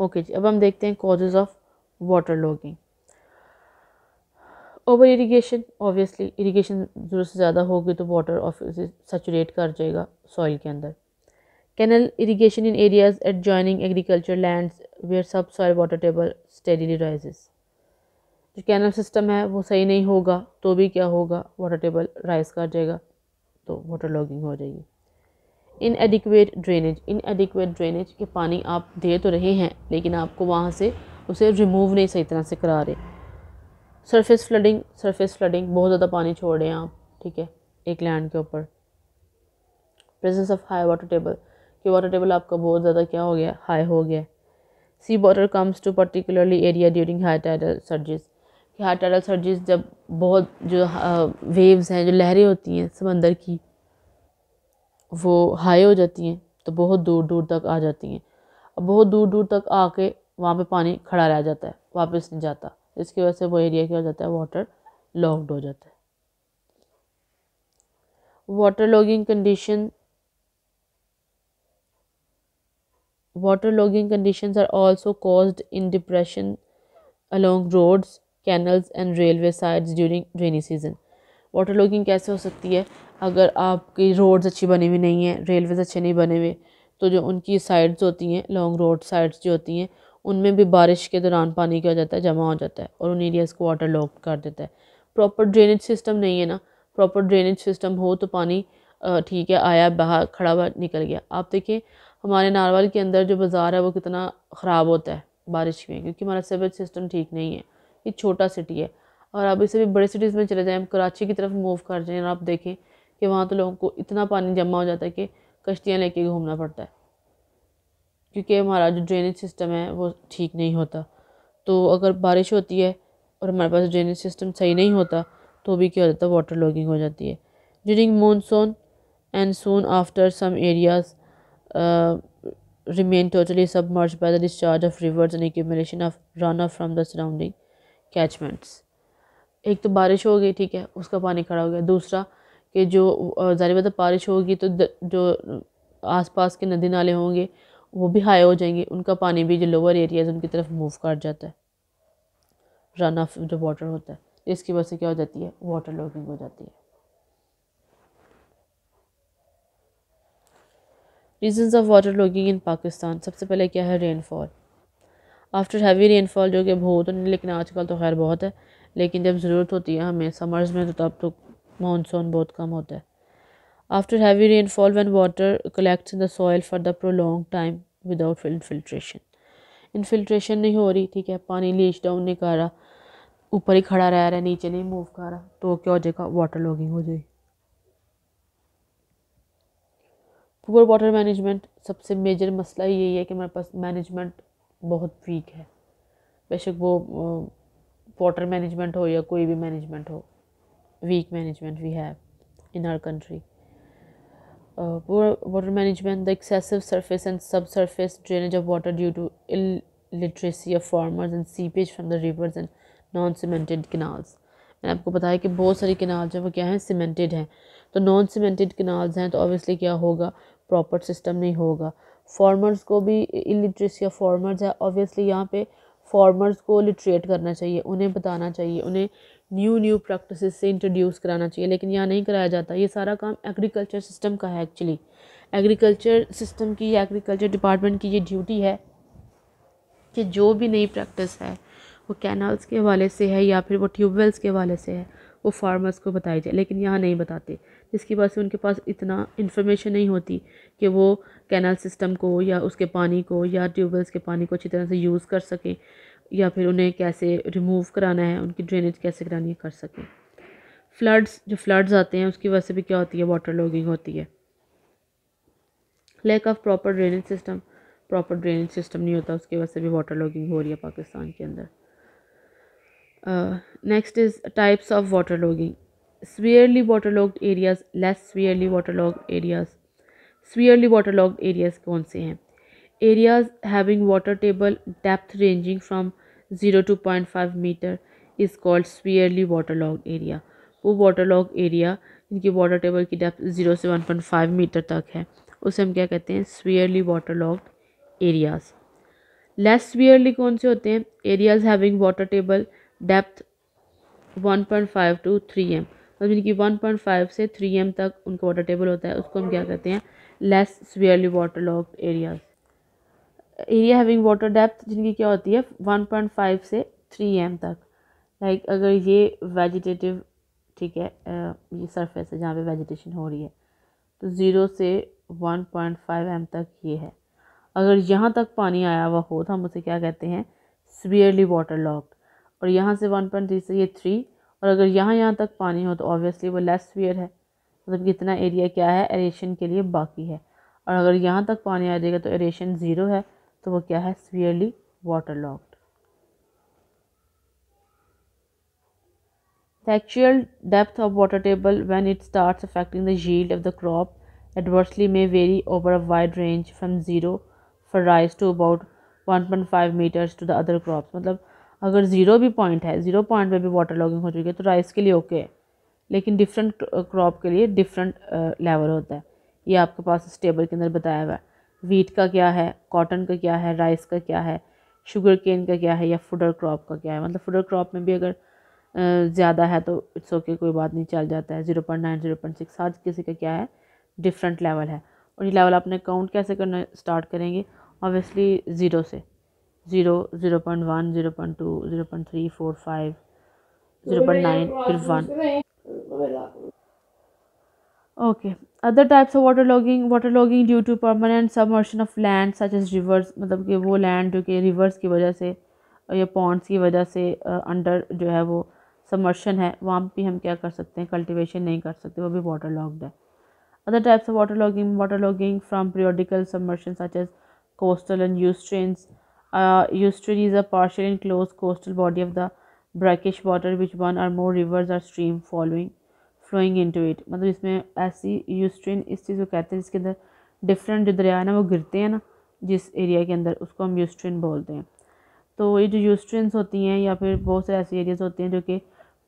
okay जी अब हम देखते हैं causes of water logging over irrigation obviously irrigation ज़रूरत से ज़्यादा होगी तो वाटर सेचूरेट कर जाएगा सॉइल के अंदर canal irrigation in areas at joining agriculture land where sub soil water table steadily rises जो कैनल सिस्टम है वो सही नहीं होगा तो भी क्या होगा वाटर टेबल राइज कर जाएगा तो वाटर लॉगिंग हो जाएगी इनएडिकुएट ड्रेनेज इनएडिक्वेट ड्रेनेज के पानी आप दे तो रहे हैं लेकिन आपको वहाँ से उसे रिमूव नहीं सही तरह से करा रहे सरफेस फ्लडिंग सरफेस फ्लडिंग बहुत ज़्यादा पानी छोड़ रहे हैं आप ठीक है एक लैंड के ऊपर presence of high water table कि वाटर टेबल आपका बहुत ज़्यादा क्या हो गया हाई हो गया sea water comes to particularly area during high tidal surges कि हाई टाइडल सर्जिस जब बहुत जो वेव्स हाँ, हैं जो लहरें होती हैं समंदर की वो हाई हो जाती हैं तो बहुत दूर दूर तक आ जाती हैं अब बहुत दूर दूर तक आके वहाँ पे पानी खड़ा रह जाता है वापस नहीं जाता इसकी वजह से वो एरिया क्या हो जाता है वाटर लॉक्ड हो जाता है water logging condition water logging condition are also caused in depression along roads canals and railway sides during rainy season water logging कैसे हो सकती है अगर आपकी रोड्स अच्छी बनी हुई नहीं है रेलवेज़ अच्छे नहीं बने हुए तो जो उनकी साइड्स होती हैं लॉन्ग रोड साइड्स जो होती हैं उनमें भी बारिश के दौरान पानी क्या हो जाता है जमा हो जाता है और उन एरियाज़ को वाटर लॉक कर देता है प्रॉपर ड्रेनेज सिस्टम नहीं है ना प्रॉपर ड्रेनेज सिस्टम हो तो पानी ठीक है आया बाहर खड़ा हुआ निकल गया आप देखिए हमारे नारवाल के अंदर जो बाज़ार है वो कितना ख़राब होता है बारिश में क्योंकि हमारा सेवेज सिस्टम ठीक नहीं है ये छोटा सिटी है और आप इसे भी बड़े सिटीज़ में चले जाएँ कराची की तरफ मूव कर जाएँ आप देखें कि वहाँ तो लोगों को इतना पानी जमा हो जाता है कि कश्तियाँ लेके घूमना पड़ता है क्योंकि हमारा जो ड्रेनेज सिस्टम है वो ठीक नहीं होता तो अगर बारिश होती है और हमारे पास ड्रेनेज सिस्टम सही नहीं होता तो भी क्या हो जाता है वाटर लॉगिंग हो जाती है during monsoon and soon after some areas totally submerge by the discharge of rivers and and of run off from the surrounding catchments एक तो बारिश हो गई ठीक है उसका पानी खड़ा हो गया दूसरा कि जो ज़ाहिर बात बारिश होगी तो द, जो आसपास के नदी नाले होंगे वो भी हाई हो जाएंगे उनका पानी भी जो लोअर एरियाज़ उनकी तरफ मूव कर जाता है रन ऑफ जो वाटर होता है तो इसकी वजह से क्या हो जाती है वाटर लॉगिंग हो जाती है reasons of water logging in Pakistan सबसे पहले क्या है रेनफॉल आफ्टर हैवी रेनफॉल जो कि बहुत लेकिन आजकल तो खैर बहुत है लेकिन जब ज़रूरत होती है हमें समर्स में तो तब तो मानसून बहुत कम होता है after heavy rainfall one water collect in the for the prolong time without infiltration infiltration नहीं हो रही ठीक है पानी लीच डाउन नहीं कर रहा ऊपर ही खड़ा रह रहा है नीचे नहीं मूव कर रहा तो क्या हो जाएगा वाटर लॉगिंग हो जाएगी पुअर वाटर मैनेजमेंट सबसे मेजर मसला यही है कि हमारे पास मैनेजमेंट बहुत वीक है बेशक वो वाटर मैनेजमेंट हो या कोई भी मैनेजमेंट हो weak management we have in our country water management the excessive surface and sub surface drainage of water due to ill of farmers and seepage from the rivers and non cemented canals मैंने आपको बताया कि बहुत सारी canals हैं वो क्या हैं सीमेंटेड हैं तो नॉन सीमेंटेड कैनाल्स हैं तो ऑबियसली क्या होगा प्रॉपर सिस्टम नहीं होगा फार्मर्स को भी इलिटरेसी ऑफ फार्मर्स है ऑब्वियसली यहाँ पे फार्मर्स को लिटरेट करना चाहिए उन्हें बताना चाहिए उन्हें न्यू न्यू प्रैक्टिस से इंट्रोड्यूस कराना चाहिए लेकिन यहाँ नहीं कराया जाता ये सारा काम एग्रीकल्चर सिस्टम का है एक्चुअली एग्रीकल्चर सिस्टम की या एग्रीकल्चर डिपार्टमेंट की ये ड्यूटी है कि जो भी नई प्रैक्टिस है वो कैनाल्स के हवाले से है या फिर वो ट्यूबवेल्स के हवाले से है वो फार्मर्स को बताई जाए लेकिन यहाँ नहीं बताते जिसकी वजह से उनके पास इतना इन्फॉर्मेशन नहीं होती कि वो कैनल सिस्टम को या उसके पानी को या ट्यूबवेल्स के पानी को अच्छी तरह से यूज़ कर सकें या फिर उन्हें कैसे रिमूव कराना है उनकी ड्रेनेज कैसे करानी है कर सकें फ्लड्स जो फ्लड्स आते हैं उसकी वजह से भी क्या होती है वाटर लॉगिंग होती है lack of proper drainage system proper drainage system नहीं होता उसकी वजह से भी वाटर लॉगिंग हो रही है पाकिस्तान के अंदर next is types of water logging severely water logged areas less severely water lock areas severely water logged areas कौन से हैं areas having water table depth ranging from zero to point five metre is called severely water logged area वो water log area इनकी water table की depth zero से one point five metre तक है उसे हम क्या कहते हैं severely water logged areas less severely कौन से होते हैं areas having water table depth 1.5 to 3 M मतलब इनकी 1.5 से 3 एम तक उनका वाटर टेबल होता है उसको हम क्या कहते हैं less severely water lock areas area having water depth जिनकी क्या होती है 1.5 से 3 एम तक लाइक like, अगर ये वेजिटेटिव ठीक है ये सरफेस है जहाँ पे वेजिटेशन हो रही है तो ज़ीरो से 1.5 पॉइंट एम तक ये है अगर यहाँ तक पानी आया हुआ हो तो हम उसे क्या कहते हैं सवियरली वाटर लॉकड और यहाँ से वन पॉइंट थ्री से ये थ्री और अगर यहाँ यहाँ तक पानी हो तो ऑब्वियसली वो लेस स्फीयर है मतलब कितना एरिया क्या है एरेशन के लिए बाकी है और अगर यहाँ तक पानी आ जाएगा तो एरेशन ज़ीरो है तो वो क्या है severely water locked The actual depth of water table when it starts affecting the yield of the crop adversely may vary over a wide range from zero for rice to about 1.5 meters to the other crops मतलब अगर zero भी point है zero point में भी water logging हो चुकी है तो राइस के लिए ओके है लेकिन डिफरेंट क्रॉप uh, के लिए डिफरेंट लेवल uh, होता है ये आपके पास इस टेबल के अंदर बताया हुआ है वीट का क्या है कॉटन का क्या है राइस का क्या है शुगर केन का क्या है या फूडर क्रॉप का क्या है मतलब फूडर क्रॉप में भी अगर uh, ज़्यादा है तो इट्स ओके कोई बात नहीं चल जाता है zero point nine zero point six हर किसी का क्या है डिफरेंट लेवल है और ये लेवल आपने काउंट कैसे करना स्टार्ट करेंगे ऑब्वियसली ज़ीरो से zero zero point one zero point two zero point three four five zero point nine फिर one okay other types of water logging water logging due to permanent submersion of land such as rivers मतलब कि वो land जो कि reverse की वजह से या पॉन्ड्स की वजह से अंडर जो है वो सबमर्शन है वहाँ भी हम क्या कर सकते हैं कल्टिवेशन नहीं कर सकते वो भी वाटर लॉग्ड है other other types of waterlogging waterlogging from periodical submersion such as coastal and used strains Uh, is a partial enclosed coastal body of the brackish water which one or more rivers or stream following flowing into it मतलब इसमें ऐसी यूस्ट्रीन इस चीज़ को कहते हैं जिसके अंदर different जो दरिया है ना वो गिरते हैं ना जिस एरिया के अंदर उसको हम यूस्ट्रीन बोलते हैं तो ये जो यूस्ट्रीन्स होती हैं या फिर बहुत से ऐसे एरियाज होते हैं जो कि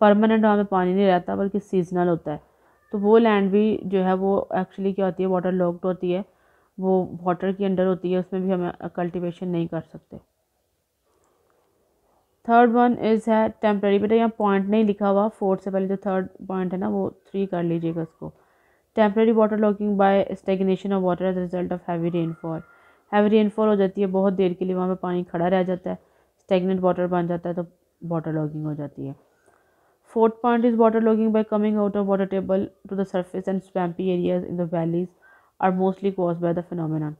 परमानेंट वहाँ पर पानी नहीं रहता बल्कि सीजनल होता है तो वो लैंड भी जो है वो एक्चुअली क्या होती है वाटर लॉक्ड होती है वो वाटर के अंडर होती है उसमें भी हम कल्टिवेशन नहीं कर सकते थर्ड वन इज़ है टेम्प्रेरी बेटा यहाँ पॉइंट नहीं लिखा हुआ फोर्थ से पहले जो थर्ड पॉइंट है ना वो थ्री कर लीजिएगा उसको temporary water locking by stagnation of water as result of heavy rainfall heavy rainfall हो जाती है बहुत देर के लिए वहाँ पर पानी खड़ा रह जाता है स्टेगनेंट वाटर बन जाता है तो वाटर लॉगिंग हो जाती है fourth point is water logging by coming out of water table to the surface and swampy areas in the valleys are mostly cause by the phenomenon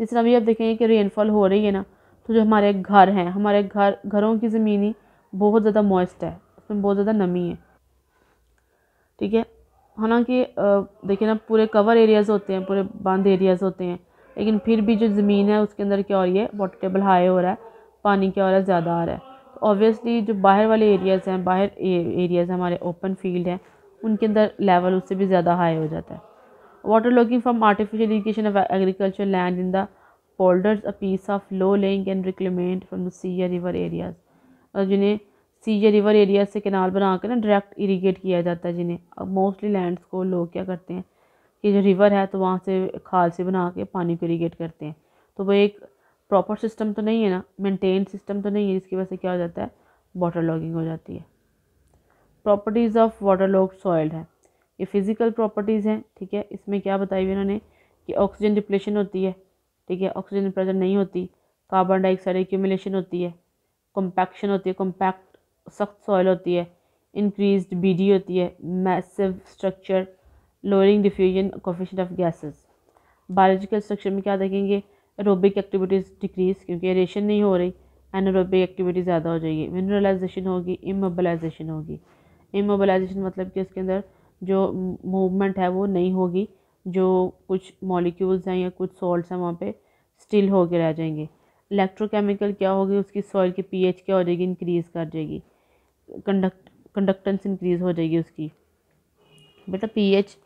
जिस तरह अभी आप देखेंगे कि रेनफॉल हो रही है ना तो जो हमारे घर हैं हमारे घर घरों की ज़मीन ही बहुत ज़्यादा मॉइस्ट है उसमें बहुत ज़्यादा नमी है ठीक है हालांकि देखिए ना पूरे कवर एरियाज़ होते हैं पूरे बंद एरियाज़ होते हैं लेकिन फिर भी जो ज़मीन है उसके अंदर क्या हो रही है वाटर टेबल हाई हो रहा है पानी क्या हो रहा है ज़्यादा आ रहा है तो ऑब्वियसली जो बाहर वाले एरियाज़ हैं बाहर एरियाज़ हमारे ओपन फील्ड हैं उनके अंदर लेवल उससे भी ज़्यादा हाई हो जाता है water logging from artificial irrigation of agriculture land in the boulders a piece of low land and reclamation from the sea या रिवर एरियाज और जिन्हें सी या रिवर एरिया से कैनाल बना कर ना डायरेक्ट इरीगेट किया जाता है जिन्हें अब मोस्टली लैंड्स को लोग क्या करते हैं कि जो रिवर है तो वहाँ से खाल से बना के पानी को इरीगेट करते हैं तो वो एक प्रॉपर सिस्टम तो नहीं है ना मेनटेन सिस्टम तो नहीं है जिसकी वजह से क्या हो जाता है वाटर लॉगिंग हो जाती है properties of water log soil है ये फिज़िकल प्रॉपर्टीज़ हैं ठीक है इसमें क्या बताई हुई इन्होंने कि ऑक्सीजन डिप्लेशन होती है ठीक है ऑक्सीजन प्रेजेंट नहीं होती कार्बन डाइऑक्साइड एक्यूमुलेशन होती है कॉम्पैक्शन होती है कॉम्पैक्ट सख्त सॉइल होती है इंक्रीज बीडी होती है massive structure lowering diffusion coefficient of gases biological structure में क्या देखेंगे एरोबिक एक्टिविटीज़ डिक्रीज़ क्योंकि एरेशन नहीं हो रही एनोरोबिक एक्टिविटी ज़्यादा हो जाएगी मिनरलाइजेशन होगी इमोबलाइजेशन होगी इमोबलाइजेशन मतलब कि उसके अंदर जो मूवमेंट है वो नहीं होगी जो कुछ मॉलिक्यूल्स हैं या कुछ सॉल्ट्स हैं वहाँ पे स्टिल के रह जाएंगे इलेक्ट्रोकेमिकल क्या होगी उसकी सॉइल की पीएच क्या हो जाएगी इंक्रीज़ कर जाएगी कंडक्ट कंडक्टेंस इंक्रीज़ हो जाएगी उसकी बेटा पीएच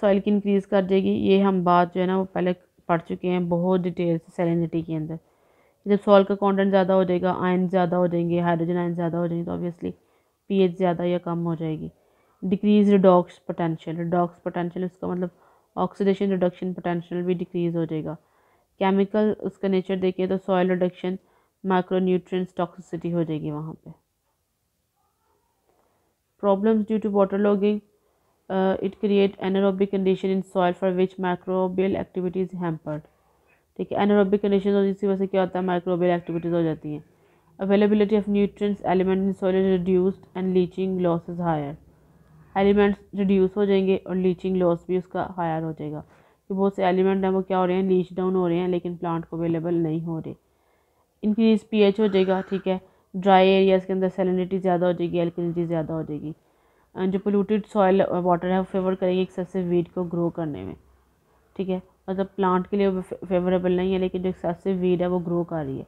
सॉइल की इंक्रीज़ कर जाएगी ये हम बात जो है ना वो पहले पढ़ चुके हैं बहुत डिटेल से सेलिनिटी के अंदर जब सॉल का कॉन्टेंट ज़्यादा हो जाएगा आयन ज़्यादा हो जाएंगे हाइड्रोजन आयन ज़्यादा हो जाएंगे तो ऑब्वियसली पी ज़्यादा या कम हो जाएगी decrease redox potential redox potential उसका मतलब ऑक्सीडेशन रिडक्शन पोटेंशियल भी डिक्रीज़ हो जाएगा केमिकल उसका नेचर देखिए तो सॉयल रिडक्शन माइक्रोन्यूट्रिय टॉक्सिसिटी हो जाएगी वहाँ पे problems due to water logging it create anaerobic condition in soil for which microbial activities hampered ठीक है एनारोबिक कंडीशन होती इसी वजह से क्या होता है माइक्रोबियल एक्टिविटीज़ हो जाती हैं availability of nutrient element in soil is reduced and leaching losses higher elements reduce हो जाएंगे और लीचिंग लॉस भी उसका हायर हो जाएगा तो बहुत से एलिमेंट हैं वो क्या हो रहे हैं लीच डाउन हो रहे हैं लेकिन प्लांट को अवेलेबल नहीं हो रहे इंक्रीज पीएच हो जाएगा ठीक है ड्राई एरियाज़ के अंदर सैलिनिटी ज़्यादा हो जाएगी एल्किनिटी ज़्यादा हो जाएगी जो पोलूटेड सॉइल वाटर है वो फेवर करेगी एक्सेसिव वीड को ग्रो करने में ठीक है मतलब प्लांट के लिए फेवरेबल नहीं है लेकिन जो एक्सेसिव वीड है वो ग्रो कर रही है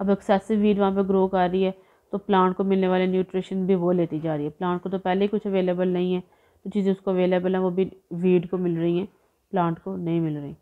अब एक्सेसिव वीड वहाँ पे ग्रो कर रही है तो प्लांट को मिलने वाले न्यूट्रिशन भी वो लेती जा रही है प्लांट को तो पहले ही कुछ अवेलेबल नहीं है तो चीज़ें उसको अवेलेबल हैं वो भी वीड को मिल रही हैं प्लांट को नहीं मिल रही